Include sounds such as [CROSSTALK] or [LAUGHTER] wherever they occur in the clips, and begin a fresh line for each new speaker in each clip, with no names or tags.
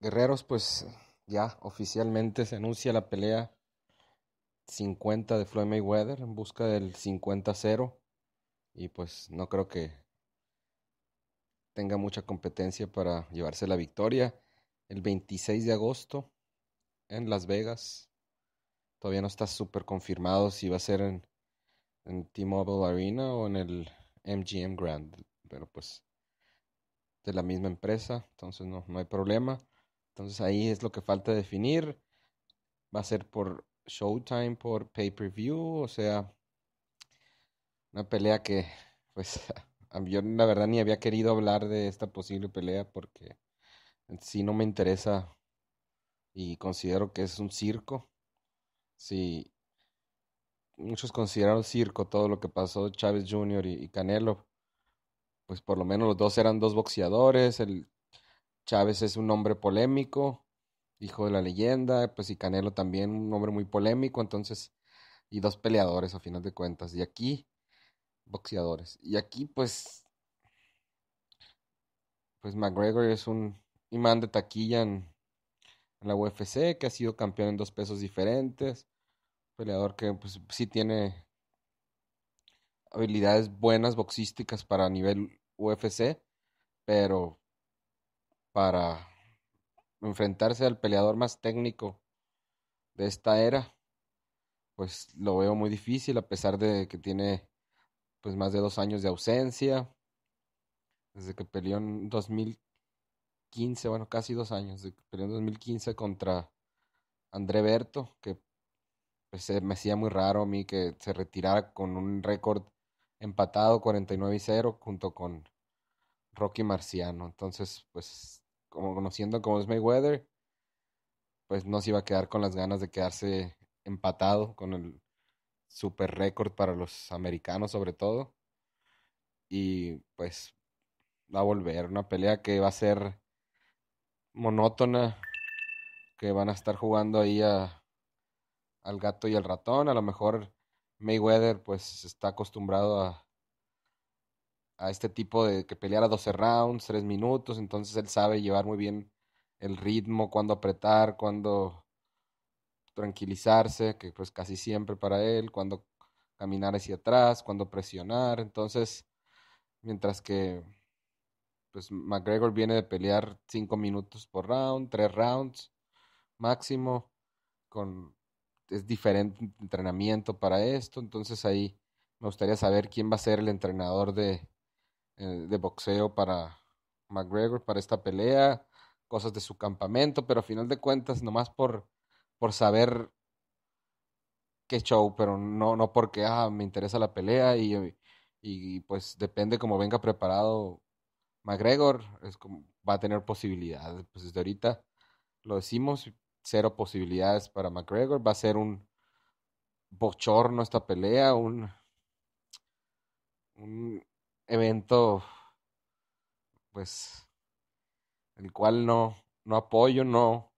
Guerreros, pues ya oficialmente se anuncia la pelea 50 de Floyd Mayweather en busca del 50-0. Y pues no creo que tenga mucha competencia para llevarse la victoria. El 26 de agosto en Las Vegas. Todavía no está súper confirmado si va a ser en, T-Mobile Arena o en el MGM Grand. Pero pues de la misma empresa, entonces no, no hay problema. Entonces ahí es lo que falta definir. Va a ser por Showtime, por pay-per-view, o sea, una pelea que, pues, [LAUGHS] yo la verdad ni había querido hablar de esta posible pelea porque si no me interesa y considero que es un circo. Sí. muchos consideraron circo todo lo que pasó Chávez Jr. y, Canelo, pues por lo menos los dos eran dos boxeadores, el Chávez es un hombre polémico, hijo de la leyenda, pues y Canelo también un hombre muy polémico, entonces, y dos peleadores a final de cuentas, y aquí, boxeadores, y aquí pues, pues McGregor es un imán de taquilla en, en la UFC, que ha sido campeón en dos pesos diferentes, peleador que pues sí tiene habilidades buenas boxísticas para nivel UFC, pero para enfrentarse al peleador más técnico de esta era, pues lo veo muy difícil a pesar de que tiene pues más de dos años de ausencia, desde que peleó en 2015, bueno, casi dos años, desde que peleó en 2015 contra André Berto, que pues, se me hacía muy raro a mí que se retirara con un récord empatado 49 y 0 junto con Rocky Marciano. Entonces, pues como conociendo como es Mayweather, pues no se iba a quedar con las ganas de quedarse empatado con el super récord para los americanos sobre todo. Y pues va a volver una pelea que va a ser monótona, que van a estar jugando ahí a, al gato y al ratón. A lo mejor Mayweather pues está acostumbrado a a este tipo de que peleara 12 rounds, 3 minutos, entonces él sabe llevar muy bien el ritmo, cuándo apretar, cuándo tranquilizarse, que pues casi siempre para él, cuándo caminar hacia atrás, cuando presionar, entonces mientras que pues McGregor viene de pelear 5 minutos por round, 3 rounds máximo con es diferente entrenamiento para esto, entonces ahí me gustaría saber quién va a ser el entrenador de eh, de boxeo para McGregor, para esta pelea, cosas de su campamento, pero a final de cuentas, nomás por, por saber qué show, pero no, no porque ah, me interesa la pelea y, y pues depende cómo venga preparado McGregor, va a tener posibilidades. Pues desde ahorita lo decimos, cero posibilidades para McGregor, va a ser un bochorno esta pelea, un evento, pues, el cual no, no apoyo, no,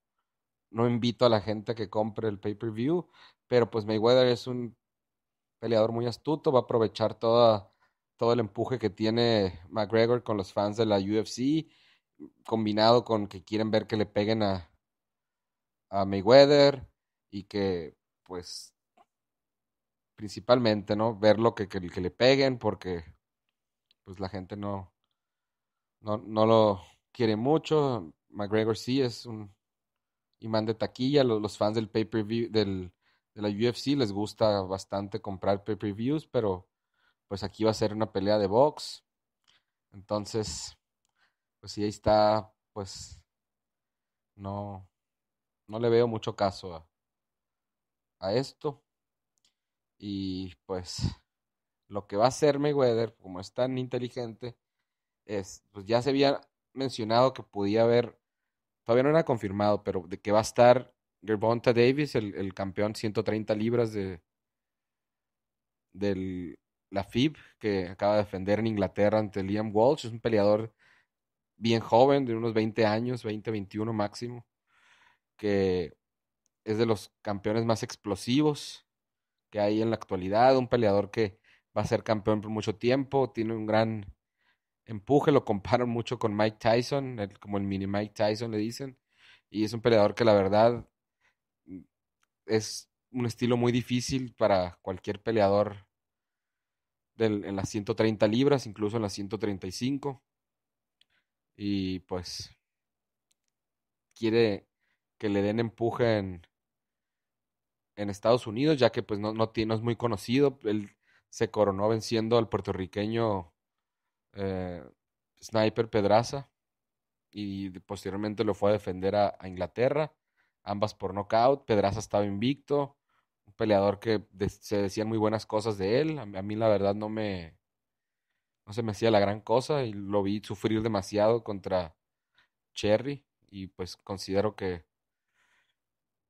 no invito a la gente a que compre el pay-per-view, pero pues Mayweather es un peleador muy astuto, va a aprovechar todo el empuje que tiene McGregor con los fans de la UFC, combinado con que quieren ver que le peguen a, a Mayweather y que pues principalmente, ¿no? Ver lo que, que le peguen porque pues la gente no, no, no lo quiere mucho. McGregor sí es un imán de taquilla. Los, fans del pay-per-view, del, de la UFC les gusta bastante comprar pay-per-views, pero pues aquí va a ser una pelea de box. Entonces, pues sí, ahí está, pues no, no le veo mucho caso a, a esto. Y pues lo que va a hacer Mayweather, como es tan inteligente, es, pues ya se había mencionado que podía haber, todavía no era confirmado, pero de que va a estar Gervonta Davis, el, campeón 130 libras de la FIB, que acaba de defender en Inglaterra ante Liam Walsh, es un peleador bien joven, de unos 20 años, 20, 21 máximo, que es de los campeones más explosivos que hay en la actualidad, un peleador que a ser campeón por mucho tiempo, tiene un gran empuje, lo comparan mucho con Mike Tyson, como el mini Mike Tyson le dicen, y es un peleador que la verdad mm, es un estilo muy difícil para cualquier peleador en las 130 libras, incluso en las 135. Y pues quiere que le den empuje en, Estados Unidos, ya que pues no, tiene, es muy conocido se coronó venciendo al puertorriqueño eh, Sniper Pedraza y posteriormente lo fue a defender a, Inglaterra, ambas por nocaut. Pedraza estaba invicto, un peleador que se decían muy buenas cosas de él. A, mí la verdad no me no se me hacía la gran cosa y lo vi sufrir demasiado contra Cherry y pues considero que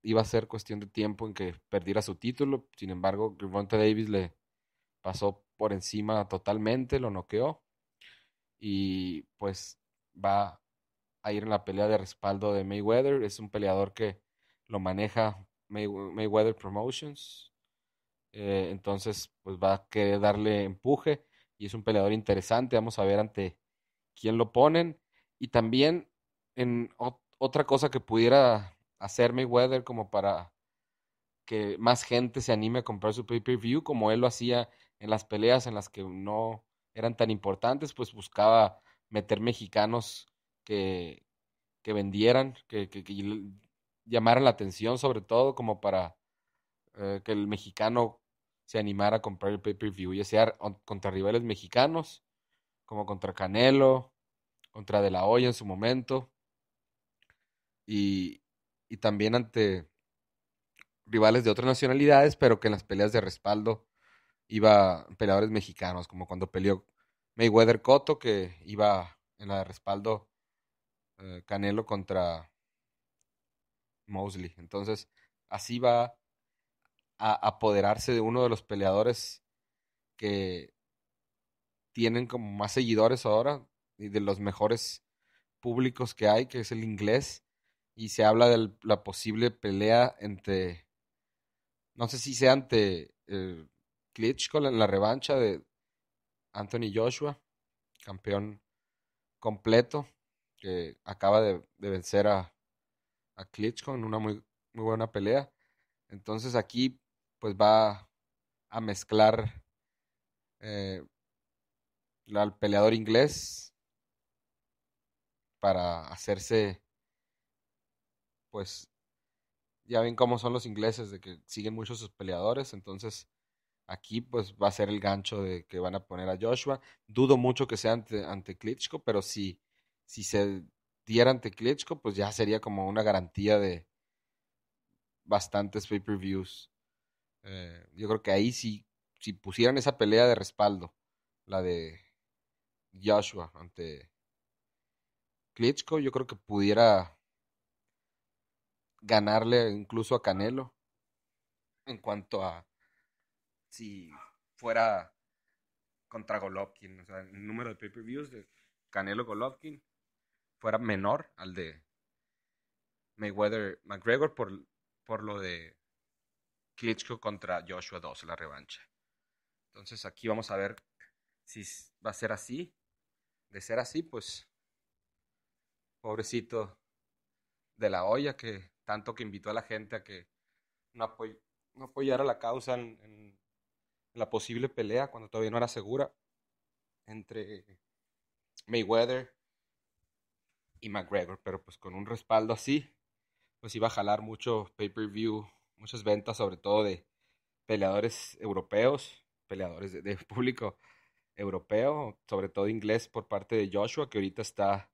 iba a ser cuestión de tiempo en que perdiera su título. Sin embargo, Gervonta Davis le pasó por encima totalmente, lo noqueó y pues va a ir en la pelea de respaldo de Mayweather. Es un peleador que lo maneja Mayweather Promotions. Eh, entonces, pues va a querer darle empuje y es un peleador interesante. Vamos a ver ante quién lo ponen. Y también en otra cosa que pudiera hacer Mayweather como para que más gente se anime a comprar su pay-per-view, como él lo hacía en las peleas en las que no eran tan importantes, pues buscaba meter mexicanos que, vendieran, que, llamaran la atención, sobre todo como para eh, que el mexicano se animara a comprar el pay-per-view, ya sea contra rivales mexicanos, como contra Canelo, contra De La Hoya en su momento, y también ante rivales de otras nacionalidades, pero que en las peleas de respaldo iba peleadores mexicanos, como cuando peleó Mayweather Cotto, que iba en la de respaldo eh, Canelo contra Mosley. Entonces, así va a apoderarse de uno de los peleadores que tienen como más seguidores ahora y de los mejores públicos que hay, que es el inglés, y se habla de la posible pelea entre, no sé si sea ante eh, Klitschko en la revancha de Anthony Joshua, campeón completo, que acaba de, vencer a, a Klitschko en una muy, muy buena pelea. Entonces aquí pues va a mezclar eh, al peleador inglés para hacerse pues ya ven cómo son los ingleses de que siguen muchos sus peleadores entonces Aquí pues va a ser el gancho de que van a poner a Joshua. Dudo mucho que sea ante, Klitschko, pero si, si se diera ante Klitschko, pues ya sería como una garantía de bastantes pay-per-views. Eh, yo creo que ahí si pusieran esa pelea de respaldo, la de Joshua ante Klitschko, yo creo que pudiera ganarle incluso a Canelo en cuanto a si fuera contra Golovkin. O sea, el número de pay-per-views de Canelo Golovkin fuera menor al de Mayweather McGregor por, por lo de Klitschko contra Joshua Dos, la revancha. Entonces aquí vamos a ver si va a ser así. De ser así, pues pobrecito de la olla que tanto que invitó a la gente a que no, apoyara la causa en la posible pelea, cuando todavía no era segura, entre Mayweather y McGregor, pero pues con un respaldo así, pues iba a jalar mucho pay-per-view, muchas ventas, sobre todo de peleadores europeos, peleadores de, [LAUGHS] público europeo, sobre todo inglés por parte de Joshua, que ahorita está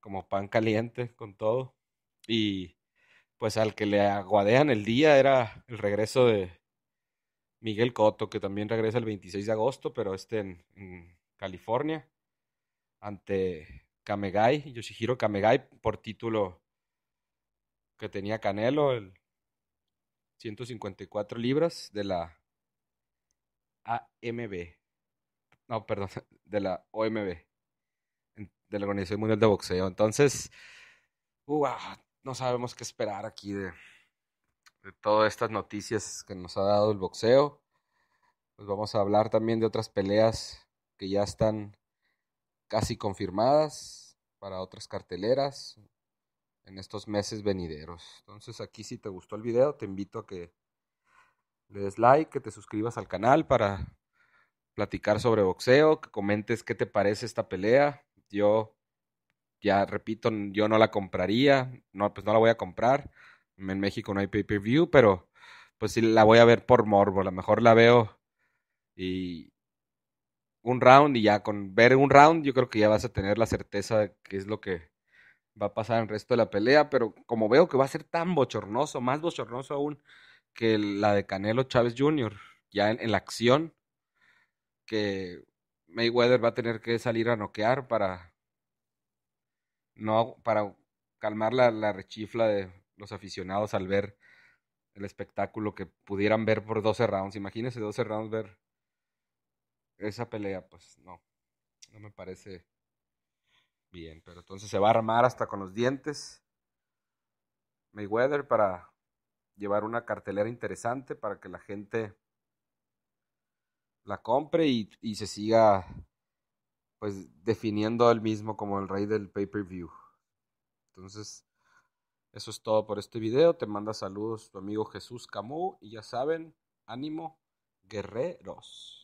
como pan caliente con todo. Y pues al que le aguadean el día era el regreso de Miguel Cotto, que también regresa el 26 de agosto, pero este en, California, ante Kamegai, Yoshihiro Kamegai, por título que tenía Canelo, el 154 libras de la AMB. No, perdón, [LAUGHS] de la OMB, de la Organización Mundial de Boxeo. Entonces, no sabemos qué esperar aquí de, de todas estas noticias que nos ha dado el boxeo. Pues vamos a hablar también de otras peleas que ya están casi confirmadas para otras carteleras en estos meses venideros. Entonces aquí si te gustó el video te invito a que le des like, que te suscribas al canal para platicar sobre boxeo, que comentes qué te parece esta pelea. Yo ya repito, yo no la compraría, no pues no la voy a comprar en México no hay pay-per-view, pero pues sí la voy a ver por morbo. A lo mejor la veo y un round y ya con ver un round yo creo que ya vas a tener la certeza de qué es lo que va a pasar en el resto de la pelea, pero como veo que va a ser tan bochornoso, más bochornoso aún que la de Canelo Chávez Jr., ya en, la acción, que Mayweather va a tener que salir a noquear para no para calmar la rechifla de los aficionados al ver el espectáculo que pudieran ver por 12 rounds. Imagínense 12 rounds ver esa pelea, pues no, no me parece bien. Pero entonces se va a armar hasta con los dientes Mayweather para llevar una cartelera interesante para que la gente la compre y, y se siga pues definiendo al mismo como el rey del pay-per-view. Entonces, eso es todo por este video. Te manda saludos tu amigo Jesús Camus. Y ya saben, ánimo, guerreros.